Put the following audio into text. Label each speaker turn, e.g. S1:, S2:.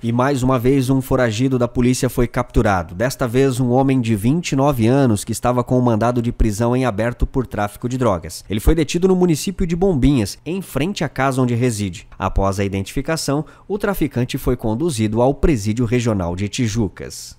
S1: E mais uma vez, um foragido da polícia foi capturado. Desta vez, um homem de 29 anos que estava com o um mandado de prisão em aberto por tráfico de drogas. Ele foi detido no município de Bombinhas, em frente à casa onde reside. Após a identificação, o traficante foi conduzido ao presídio regional de Tijucas.